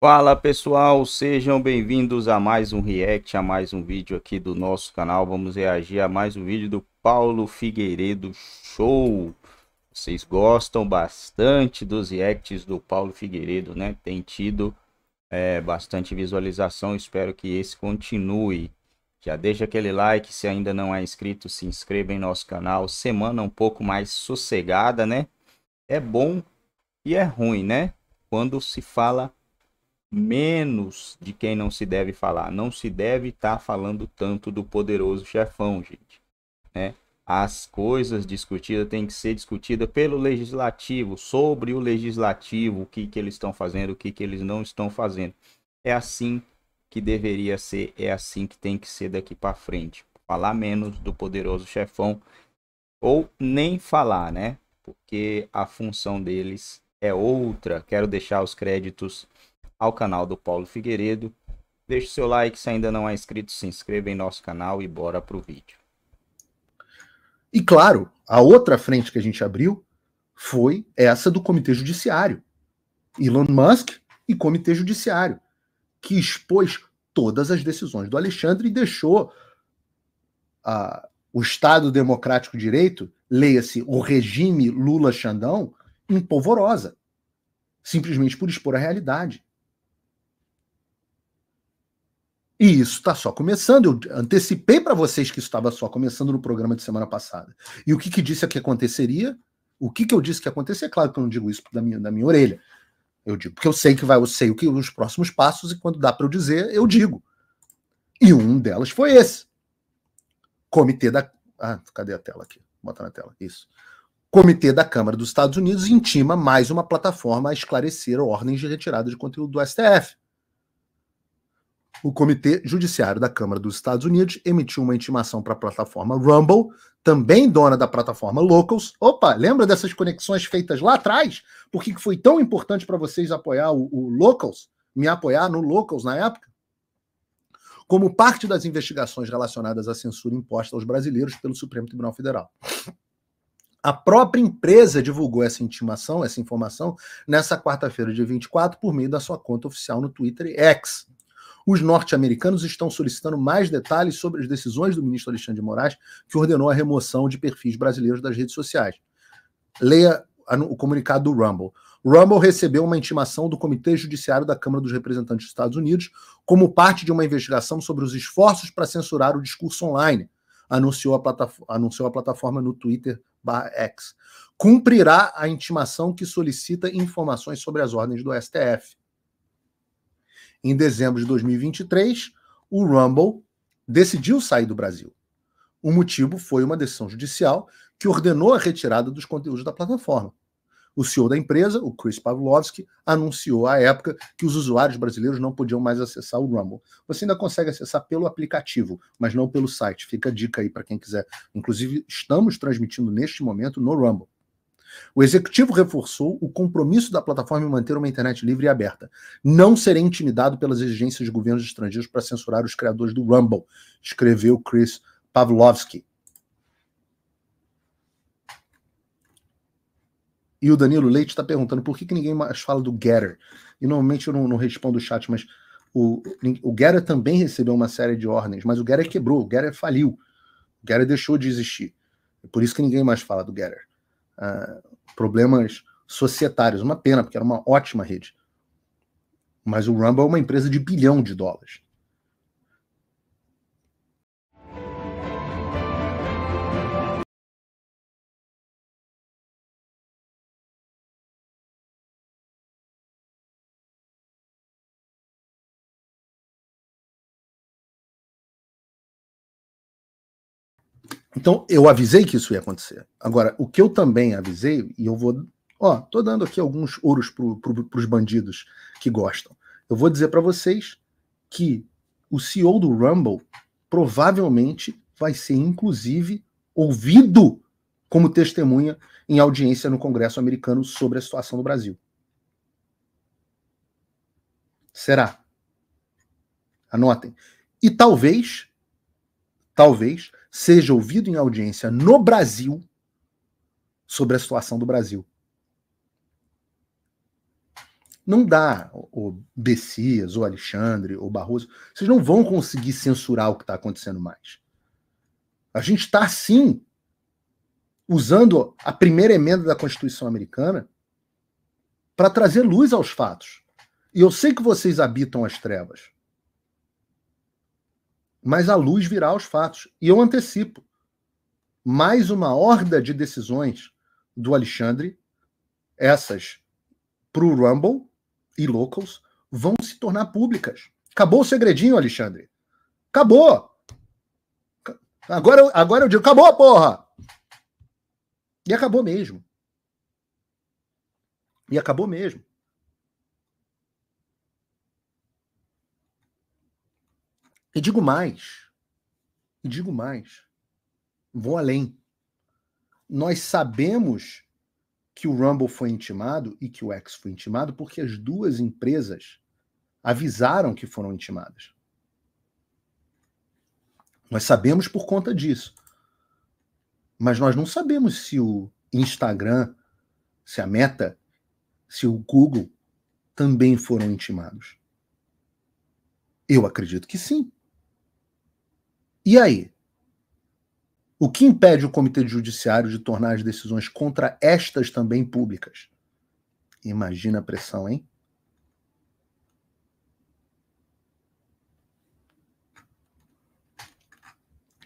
Fala pessoal, sejam bem-vindos a mais um react, a mais um vídeo aqui do nosso canal. Vamos reagir a mais um vídeo do Paulo Figueiredo Show. Vocês gostam bastante dos reacts do Paulo Figueiredo, né? Tem tido é, bastante visualização, espero que esse continue. Já deixa aquele like, se ainda não é inscrito, se inscreva em nosso canal. Semana um pouco mais sossegada, né? É bom e é ruim, né? Quando se fala menos de quem não se deve falar. Não se deve estar tá falando tanto do poderoso chefão, gente. Né? As coisas discutidas têm que ser discutidas pelo legislativo, sobre o legislativo, o que, que eles estão fazendo, o que, que eles não estão fazendo. É assim que deveria ser, é assim que tem que ser daqui para frente. Falar menos do poderoso chefão ou nem falar, né? Porque a função deles é outra. Quero deixar os créditos ao canal do Paulo Figueiredo. Deixe seu like, se ainda não é inscrito, se inscreva em nosso canal e bora pro vídeo. E claro, a outra frente que a gente abriu foi essa do Comitê Judiciário. Elon Musk e Comitê Judiciário, que expôs todas as decisões do Alexandre e deixou ah, o Estado Democrático de Direito, leia-se o regime Lula-Xandão, em polvorosa, simplesmente por expor a realidade. E isso está só começando. Eu antecipei para vocês que isso estava só começando no programa de semana passada. E o que, que disse que aconteceria? O que, que eu disse que aconteceria? É claro que eu não digo isso da minha, da minha orelha. Eu digo porque eu sei que vai, eu sei o que os próximos passos e quando dá para eu dizer, eu digo. E um delas foi esse. Comitê da Ah, cadê a tela aqui? Bota na tela. Isso. Comitê da Câmara dos Estados Unidos intima mais uma plataforma a esclarecer ordens de retirada de conteúdo do STF o Comitê Judiciário da Câmara dos Estados Unidos emitiu uma intimação para a plataforma Rumble, também dona da plataforma Locals. Opa, lembra dessas conexões feitas lá atrás? Por que foi tão importante para vocês apoiar o, o Locals, me apoiar no Locals na época? Como parte das investigações relacionadas à censura imposta aos brasileiros pelo Supremo Tribunal Federal. A própria empresa divulgou essa intimação, essa informação, nessa quarta-feira, dia 24, por meio da sua conta oficial no Twitter X. Os norte-americanos estão solicitando mais detalhes sobre as decisões do ministro Alexandre de Moraes, que ordenou a remoção de perfis brasileiros das redes sociais. Leia o comunicado do Rumble. Rumble recebeu uma intimação do Comitê Judiciário da Câmara dos Representantes dos Estados Unidos como parte de uma investigação sobre os esforços para censurar o discurso online, anunciou a, anunciou a plataforma no Twitter X. Cumprirá a intimação que solicita informações sobre as ordens do STF. Em dezembro de 2023, o Rumble decidiu sair do Brasil. O motivo foi uma decisão judicial que ordenou a retirada dos conteúdos da plataforma. O CEO da empresa, o Chris Pavlovski, anunciou à época que os usuários brasileiros não podiam mais acessar o Rumble. Você ainda consegue acessar pelo aplicativo, mas não pelo site. Fica a dica aí para quem quiser. Inclusive, estamos transmitindo neste momento no Rumble. O executivo reforçou o compromisso da plataforma em manter uma internet livre e aberta. Não serei intimidado pelas exigências de governos estrangeiros para censurar os criadores do Rumble, escreveu Chris Pavlovsky. E o Danilo Leite está perguntando por que, que, ninguém mais fala do Getter. E normalmente eu não, não respondo o chat, mas o, o Getter também recebeu uma série de ordens, mas o Getter quebrou, o Getter faliu. O Getter deixou de existir. É por isso que ninguém mais fala do Getter. Ah, problemas societários. Uma pena, porque era uma ótima rede. Mas o Rumble é uma empresa de bilhão de dólares. Então, eu avisei que isso ia acontecer. Agora, o que eu também avisei, e eu vou. Ó, tô dando aqui alguns ouros para pro, os bandidos que gostam. Eu vou dizer para vocês que o CEO do Rumble provavelmente vai ser, inclusive, ouvido como testemunha em audiência no Congresso americano sobre a situação do Brasil. Será? Anotem. E talvez, talvez, seja ouvido em audiência no Brasil sobre a situação do Brasil. Não dá, o Bessias, ou Alexandre, ou Barroso, vocês não vão conseguir censurar o que está acontecendo mais. A gente está, sim, usando a primeira emenda da Constituição americana para trazer luz aos fatos. E eu sei que vocês habitam as trevas mas a luz virá aos fatos. E eu antecipo mais uma horda de decisões do Alexandre, essas para o Rumble e Locals, vão se tornar públicas. Acabou o segredinho, Alexandre. Acabou! Agora, agora eu digo, acabou, porra! E acabou mesmo. E acabou mesmo. E digo mais, e digo mais, vou além. Nós sabemos que o Rumble foi intimado e que o X foi intimado porque as duas empresas avisaram que foram intimadas. Nós sabemos por conta disso. Mas nós não sabemos se o Instagram, se a Meta, se o Google também foram intimados. Eu acredito que sim. E aí? O que impede o Comitê Judiciário de tornar as decisões contra estas também públicas? Imagina a pressão, hein?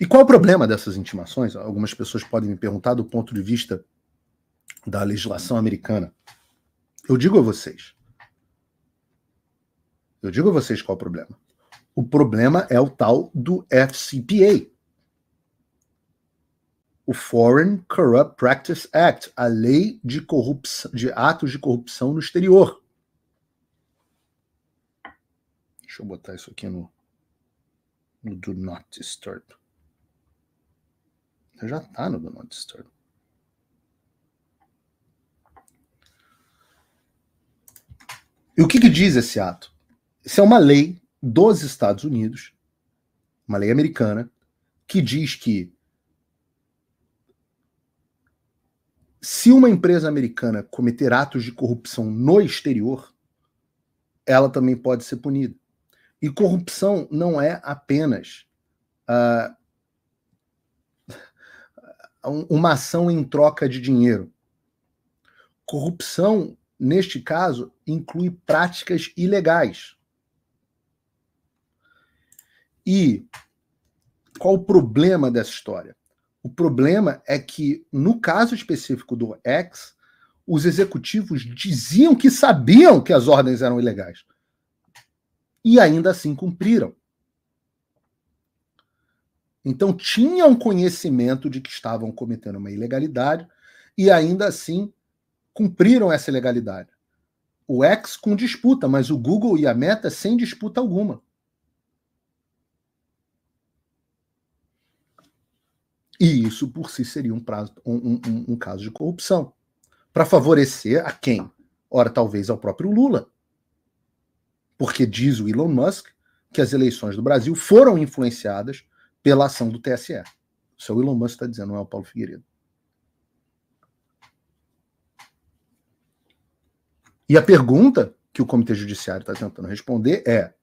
E qual é o problema dessas intimações? Algumas pessoas podem me perguntar do ponto de vista da legislação americana. Eu digo a vocês. Eu digo a vocês qual é o problema. O problema é o tal do FCPA, o Foreign Corrupt Practice Act, a lei de, corrupção, de atos de corrupção no exterior. Deixa eu botar isso aqui no, no Do Not Disturb. Já está no Do Not Disturb. E o que, que diz esse ato? Isso é uma lei dos Estados Unidos, uma lei americana, que diz que se uma empresa americana cometer atos de corrupção no exterior, ela também pode ser punida. E corrupção não é apenas uh, uma ação em troca de dinheiro. Corrupção, neste caso, inclui práticas ilegais. E qual o problema dessa história? O problema é que, no caso específico do X, os executivos diziam que sabiam que as ordens eram ilegais. E ainda assim cumpriram. Então tinham conhecimento de que estavam cometendo uma ilegalidade e ainda assim cumpriram essa ilegalidade. O X com disputa, mas o Google e a Meta sem disputa alguma. E isso por si seria um, prazo, um, um, um caso de corrupção. Para favorecer a quem? Ora, talvez ao próprio Lula. Porque diz o Elon Musk que as eleições do Brasil foram influenciadas pela ação do TSE. Isso é o Elon Musk está dizendo, não é o Paulo Figueiredo. E a pergunta que o Comitê Judiciário está tentando responder é: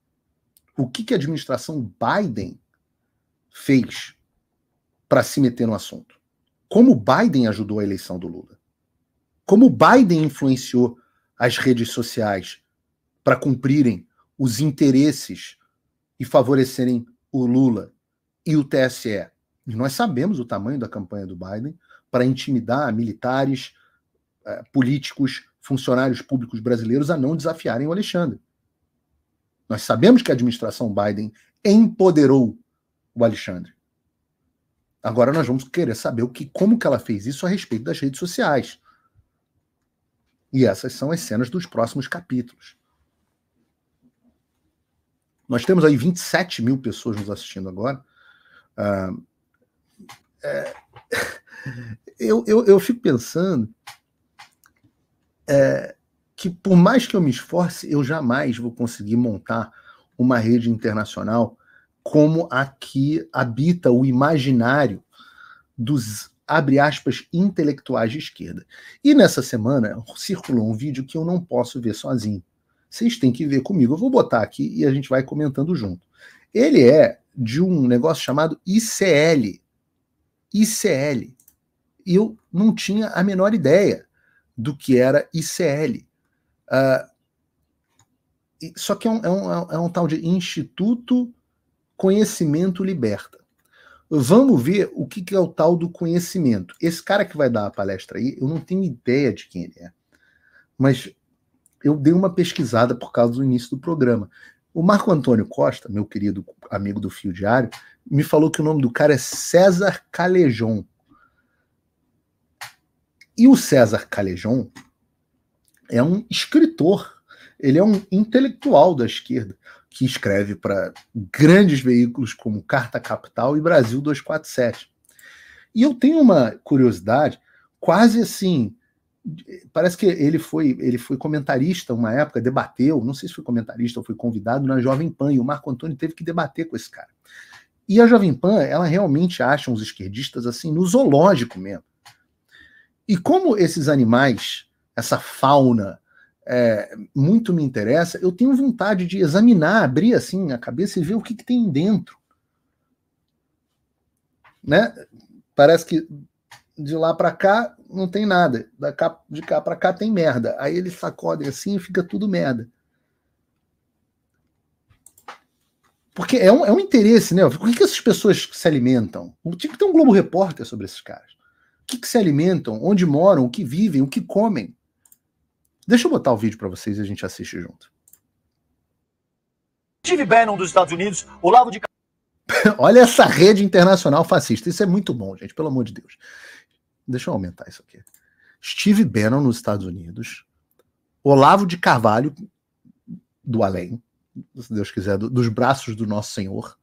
o que, que a administração Biden fez para se meter no assunto. Como Biden ajudou a eleição do Lula? Como Biden influenciou as redes sociais para cumprirem os interesses e favorecerem o Lula e o TSE? E nós sabemos o tamanho da campanha do Biden para intimidar militares, eh, políticos, funcionários públicos brasileiros a não desafiarem o Alexandre. Nós sabemos que a administração Biden empoderou o Alexandre. Agora nós vamos querer saber o que, como que ela fez isso a respeito das redes sociais. E essas são as cenas dos próximos capítulos. Nós temos aí 27 mil pessoas nos assistindo agora. Uh, é, eu, eu, eu, fico pensando é, que, por mais que eu me esforce, eu jamais vou conseguir montar uma rede internacional como a que habita o imaginário dos abre aspas intelectuais de esquerda. E nessa semana circulou um vídeo que eu não posso ver sozinho. Vocês têm que ver comigo. Eu vou botar aqui e a gente vai comentando junto. Ele é de um negócio chamado ICL. ICL. Eu não tinha a menor ideia do que era ICL. Uh, ah, só que é, é um, é um, é um tal de Instituto Conhecimento liberta. Vamos ver o que, é o tal do conhecimento. Esse cara que vai dar a palestra aí, eu não tenho ideia de quem ele é. Mas eu dei uma pesquisada por causa do início do programa. O Marco Antônio Costa, meu querido amigo do Fio Diário, me falou que o nome do cara é César Calejon. E o César Calejon é um escritor, ele é um intelectual da esquerda que escreve para grandes veículos como Carta Capital e Brasil 247. E eu tenho uma curiosidade, quase assim, parece que ele foi ele foi comentarista uma época, debateu, não sei se foi comentarista ou foi convidado na Jovem Pan, e o Marco Antônio teve que debater com esse cara. E a Jovem Pan, ela realmente acha uns esquerdistas assim no zoológico mesmo. E como esses animais, essa fauna é, muito me interessa, eu tenho vontade de examinar, abrir assim a cabeça e ver o que, que tem dentro. Né? Parece que de lá para cá não tem nada, da cá, de cá para cá tem merda. Aí eles sacodem assim e fica tudo merda. Porque é um, é um interesse, né? O que, que essas pessoas se alimentam? Tinha que ter um Globo Repórter sobre esses caras. O que, que se alimentam? Onde moram? O que vivem? O que comem? Deixa eu botar o vídeo para vocês e a gente assiste junto. Steve Bannon dos Estados Unidos, Olavo de Olha essa rede internacional fascista. Isso é muito bom, gente, pelo amor de Deus. Deixa eu aumentar isso aqui. Steve Bannon nos Estados Unidos, Olavo de Carvalho do além, se Deus quiser, do, dos braços do nosso Senhor.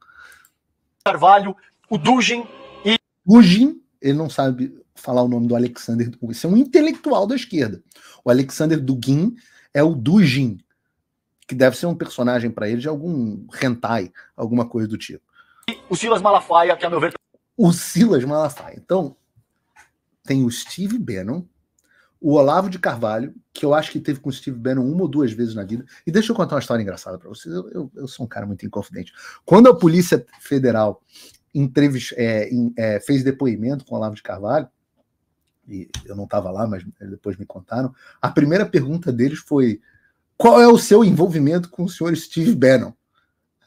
Carvalho, o Dugin e Dugin ele não sabe falar o nome do Alexander Dugin. é um intelectual da esquerda. O Alexander Dugin é o Dugin, que deve ser um personagem para ele de algum hentai, alguma coisa do tipo. O Silas Malafaia, que a é meu ver. O Silas Malafaia. Então, tem o Steve Bannon, o Olavo de Carvalho, que eu acho que teve com o Steve Bannon uma ou duas vezes na vida. E deixa eu contar uma história engraçada para vocês. Eu, eu, eu, sou um cara muito inconfidente. Quando a Polícia Federal é, em, é, fez depoimento com o Olavo de Carvalho, e eu não estava lá, mas depois me contaram. A primeira pergunta deles foi: qual é o seu envolvimento com o senhor Steve Bannon?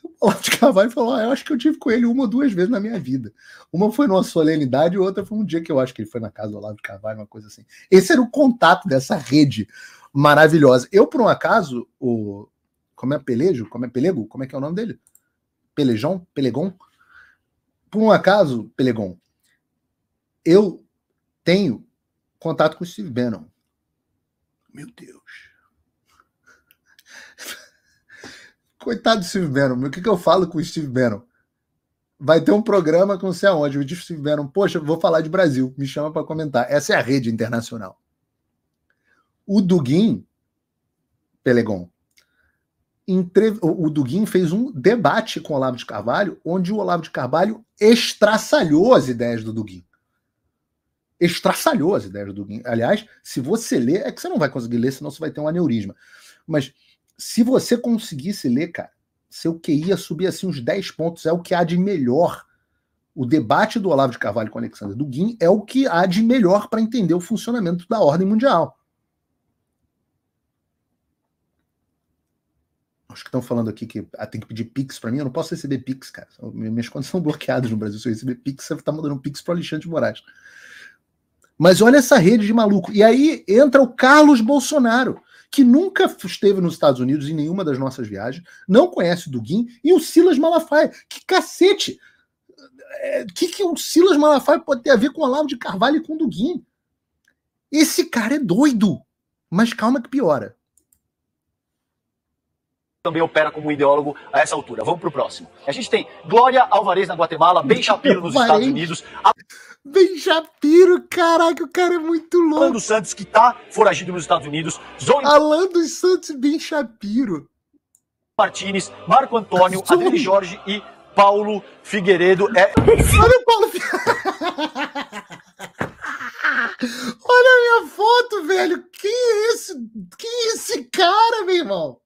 O Olavo de Carvalho falou: ah, eu acho que eu tive com ele uma ou duas vezes na minha vida. Uma foi numa solenidade, outra foi um dia que eu acho que ele foi na casa do Olavo de Carvalho, uma coisa assim. Esse era o contato dessa rede maravilhosa. Eu, por um acaso, o. Como é Pelejo? Como é Pelego? Como é que é o nome dele? Pelejão? Pelegon? por um acaso, Pelegon, eu tenho contato com o Steve Bannon. Meu Deus. Coitado do Steve Bannon. O que, que eu falo com o Steve Bannon? Vai ter um programa com não sei aonde. O Steve Bannon, poxa, vou falar de Brasil. Me chama para comentar. Essa é a rede internacional. O Dugin, Pelegon, o Duguin fez um debate com o Olavo de Carvalho, onde o Olavo de Carvalho estraçalhou as ideias do Duguin. Estraçalhou as ideias do Duguin. Aliás, se você ler, é que você não vai conseguir ler, senão você vai ter um aneurisma. Mas se você conseguisse ler, cara, seu QI ia subir assim uns 10 pontos, é o que há de melhor. O debate do Olavo de Carvalho com Alexander Duguin é o que há de melhor para entender o funcionamento da ordem mundial. Os que estão falando aqui que ah, tem que pedir Pix para mim, eu não posso receber Pix, cara. Minhas contas são bloqueadas no Brasil. Se eu receber Pix, você tá mandando um Pix para Alexandre de Moraes. Mas olha essa rede de maluco. E aí entra o Carlos Bolsonaro, que nunca esteve nos Estados Unidos em nenhuma das nossas viagens, não conhece o Duguin, e o Silas Malafaia. Que cacete! O é, que, que o Silas Malafaia pode ter a ver com o Olavo de Carvalho e com o Duguin? Esse cara é doido. Mas calma que piora também opera como ideólogo a essa altura. Vamos para o próximo. A gente tem Glória Alvarez na Guatemala, Ben Shapiro nos Estados Unidos. A... Ben Shapiro, caraca, o cara é muito louco. Alan dos Santos, que está foragido nos Estados Unidos. Zoe... Alan dos Santos e Ben Shapiro. Martínez, Marco Antônio, Zoe... Adriano Jorge e Paulo Figueiredo. É... Olha o Paulo Olha a minha foto, velho. Quem é esse, quem é esse cara, meu irmão?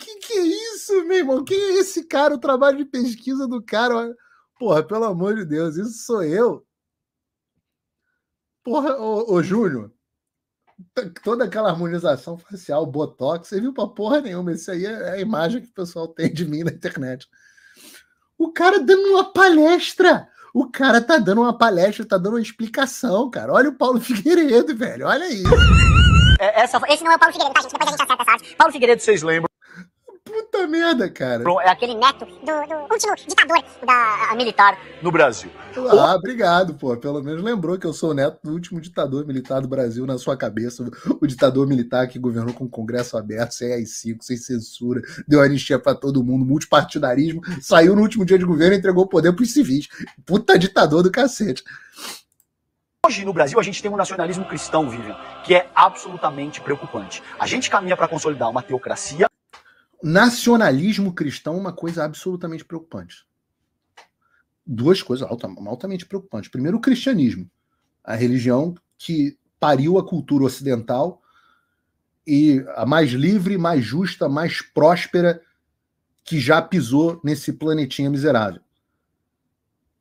Que que é isso, meu irmão? Quem é esse cara? O trabalho de pesquisa do cara. Porra, pelo amor de Deus, isso sou eu. Porra, ô, ô Júnior, toda aquela harmonização facial, botox, você viu pra porra nenhuma. Isso aí é, é a imagem que o pessoal tem de mim na internet. O cara dando uma palestra. O cara tá dando uma palestra, tá dando uma explicação, cara. Olha o Paulo Figueiredo, velho. Olha isso. É, essa... Esse não é o Paulo Figueiredo, tá, gente? Depois a gente acerta essa arte. Paulo Figueiredo, vocês lembram? Puta merda, cara. É aquele neto do, do último ditador da, militar no Brasil. Ah, o... obrigado, pô. Pelo menos lembrou que eu sou o neto do último ditador militar do Brasil na sua cabeça. O ditador militar que governou com o Congresso aberto, sem AI-5, sem censura, deu anistia para todo mundo, multipartidarismo, saiu no último dia de governo e entregou o poder pros civis. Puta ditador do cacete. Hoje no Brasil a gente tem um nacionalismo cristão, Vivian, que é absolutamente preocupante. A gente caminha para consolidar uma teocracia nacionalismo cristão é uma coisa absolutamente preocupante. Duas coisas altamente preocupantes. Primeiro, o cristianismo, a religião que pariu a cultura ocidental e a mais livre, mais justa, mais próspera que já pisou nesse planetinha miserável.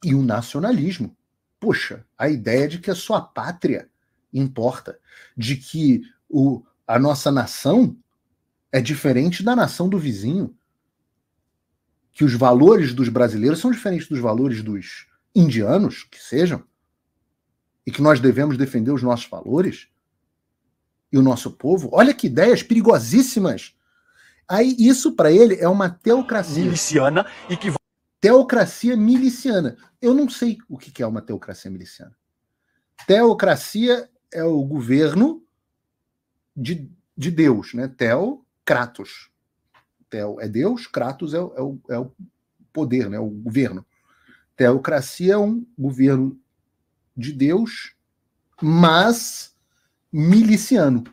E o nacionalismo. Poxa, a ideia de que a sua pátria importa, de que o, a nossa nação é diferente da nação do vizinho. Que os valores dos brasileiros são diferentes dos valores dos indianos, que sejam, e que nós devemos defender os nossos valores e o nosso povo. Olha que ideias perigosíssimas. Aí isso para ele é uma teocracia miliciana e que teocracia miliciana. Eu não sei o que é uma teocracia miliciana. Teocracia é o governo de, de Deus, né? Teo Kratos. É Deus, Kratos é, é, o, é o poder, né? o governo. Teocracia é um governo de Deus, mas miliciano.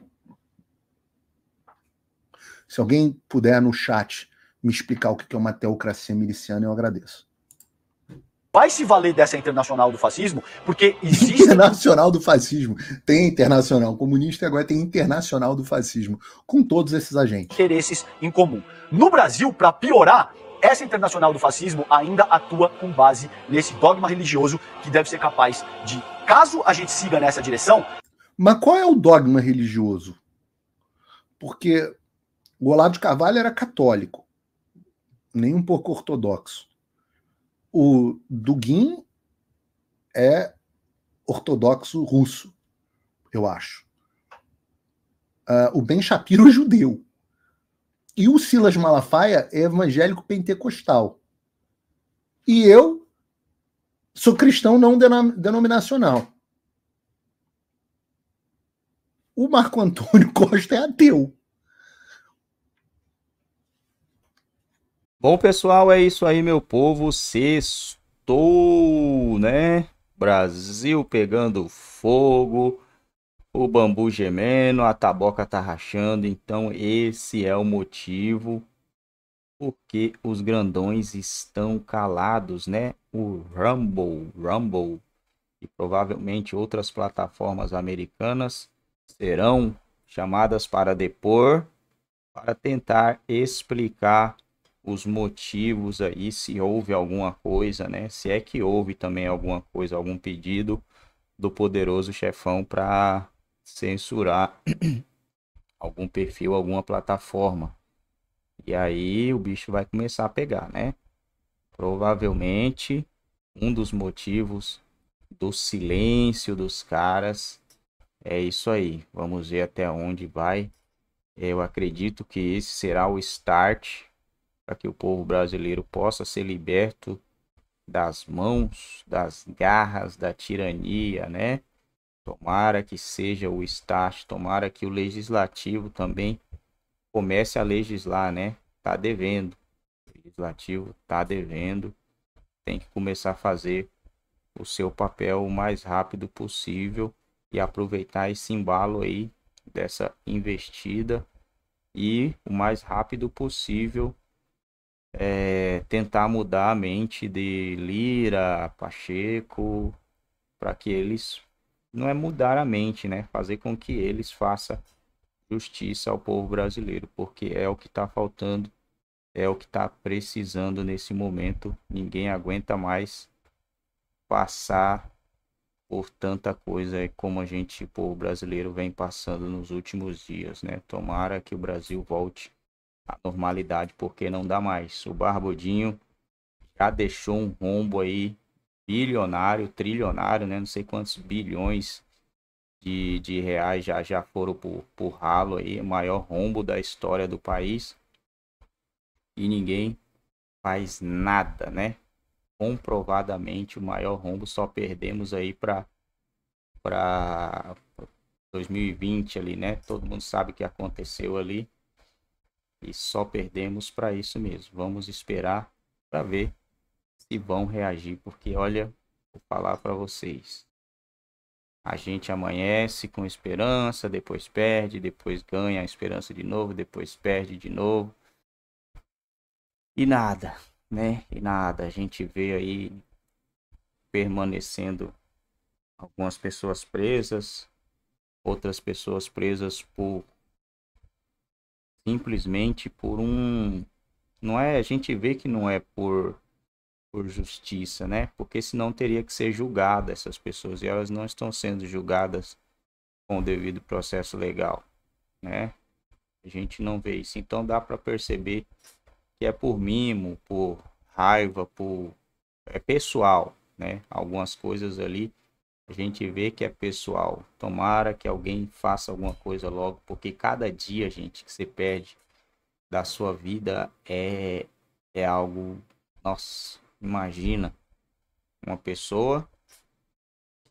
Se alguém puder no chat me explicar o que é uma teocracia miliciana, eu agradeço vai se valer dessa internacional do fascismo, porque existe. Internacional do fascismo. Tem internacional comunista e agora tem internacional do fascismo, com todos esses agentes. Interesses em comum. No Brasil, para piorar, essa internacional do fascismo ainda atua com base nesse dogma religioso que deve ser capaz de, caso a gente siga nessa direção. Mas qual é o dogma religioso? Porque o Olavo de Carvalho era católico, nem um pouco ortodoxo o Dugin é ortodoxo russo, eu acho. Uh, o Ben Shapiro é judeu. E o Silas Malafaia é evangélico pentecostal. E eu sou cristão não denominacional. O Marco Antônio Costa é ateu. Bom, pessoal, é isso aí, meu povo. Sextou, né? Brasil pegando fogo, o bambu gemendo, a taboca tá rachando. Então, esse é o motivo porque os grandões estão calados, né? O Rumble, Rumble e provavelmente outras plataformas americanas serão chamadas para depor para tentar explicar os motivos aí, se houve alguma coisa, né? Se é que houve também alguma coisa, algum pedido do poderoso chefão para censurar algum perfil, alguma plataforma. E aí o bicho vai começar a pegar, né? Provavelmente um dos motivos do silêncio dos caras é isso aí. Vamos ver até onde vai. Eu acredito que esse será o start para que o povo brasileiro possa ser liberto das mãos, das garras, da tirania, né? Tomara que seja o estágio, tomara que o legislativo também comece a legislar, né? Tá devendo. O legislativo tá devendo. Tem que começar a fazer o seu papel o mais rápido possível e aproveitar esse embalo aí dessa investida e o mais rápido possível é, tentar mudar a mente de Lira, Pacheco, para que eles não é mudar a mente, né? Fazer com que eles façam justiça ao povo brasileiro, porque é o que está faltando, é o que está precisando nesse momento. Ninguém aguenta mais passar por tanta coisa é como a gente, o povo brasileiro, vem passando nos últimos dias, né? Tomara que o Brasil volte a normalidade, porque não dá mais. O Barbudinho já deixou um rombo aí bilionário, trilionário, né? Não sei quantos bilhões de, de reais já, já foram por, por ralo aí, maior rombo da história do país. E ninguém faz nada, né? Comprovadamente o maior rombo só perdemos aí para para 2020 ali, né? Todo mundo sabe o que aconteceu ali. E só perdemos para isso mesmo. Vamos esperar para ver se vão reagir, porque olha, vou falar para vocês. A gente amanhece com esperança, depois perde, depois ganha a esperança de novo, depois perde de novo. E nada, né? E nada. A gente vê aí permanecendo algumas pessoas presas, outras pessoas presas por simplesmente por um. Não é, a gente vê que não é por, por justiça, né? Porque senão teria que ser julgada essas pessoas e elas não estão sendo julgadas com o devido processo legal, né? A gente não vê isso. Então dá para perceber que é por mimo, por raiva, por é pessoal, né? Algumas coisas ali a gente vê que é pessoal. Tomara que alguém faça alguma coisa logo, porque cada dia, gente, que você perde da sua vida é, é algo. Nossa, imagina uma pessoa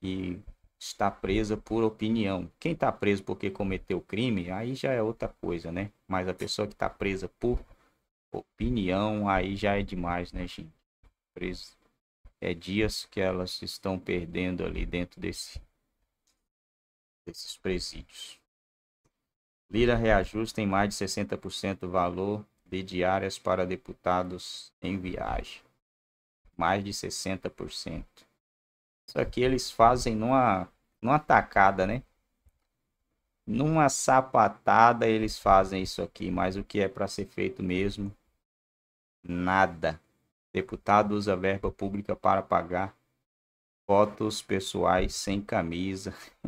que está presa por opinião. Quem está preso porque cometeu crime, aí já é outra coisa, né? Mas a pessoa que está presa por opinião, aí já é demais, né, gente? Preso é, dias que elas estão perdendo ali dentro desse, desses presídios. Lira reajusta em mais de 60% o valor de diárias para deputados em viagem. Mais de 60%. Isso aqui eles fazem numa, numa tacada, né? Numa sapatada eles fazem isso aqui, mas o que é para ser feito mesmo? Nada. Deputado usa verba pública para pagar fotos pessoais sem camisa.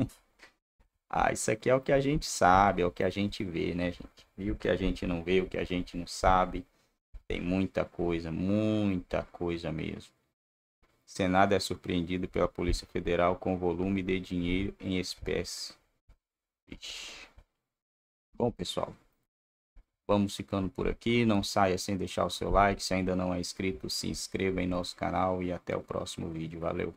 ah, isso aqui é o que a gente sabe, é o que a gente vê, né, gente? E o que a gente não vê, o que a gente não sabe. Tem muita coisa, muita coisa mesmo. Senado é surpreendido pela Polícia Federal com volume de dinheiro em espécie. Ixi. Bom, pessoal, Vamos ficando por aqui. Não saia sem deixar o seu like. Se ainda não é inscrito, se inscreva em nosso canal e até o próximo vídeo. Valeu!